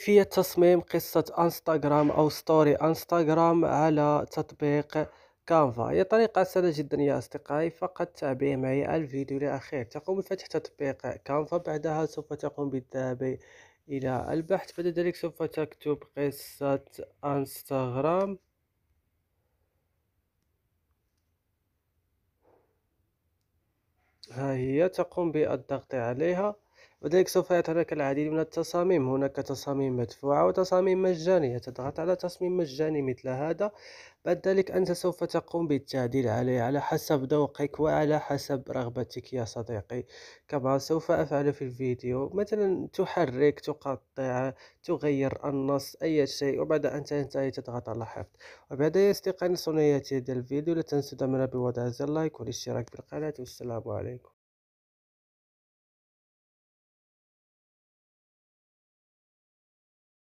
في تصميم قصة انستغرام او ستوري انستغرام على تطبيق كانفا هي طريقة سهلة جدا يا أصدقائي فقط تابع معي الفيديو لأخير تقوم بفتح تطبيق كانفا بعدها سوف تقوم بالذهاب إلى البحث بعد ذلك سوف تكتب قصة انستغرام ها هي تقوم بالضغط عليها وذلك سوف يعطيك العديد من التصاميم هناك تصاميم مدفوعة وتصاميم مجانية تضغط على تصميم مجاني مثل هذا بعد ذلك أنت سوف تقوم بالتعديل عليه على حسب ذوقك وعلى حسب رغبتك يا صديقي كما سوف أفعل في الفيديو مثلا تحرك تقطع تغير النص أي شيء وبعد أن تنتهي تضغط على حفظ وبعد استيقان صناعة هذا الفيديو لا تنسوا دمنا بوضع زر لايك والاشتراك بالقناة والسلام عليكم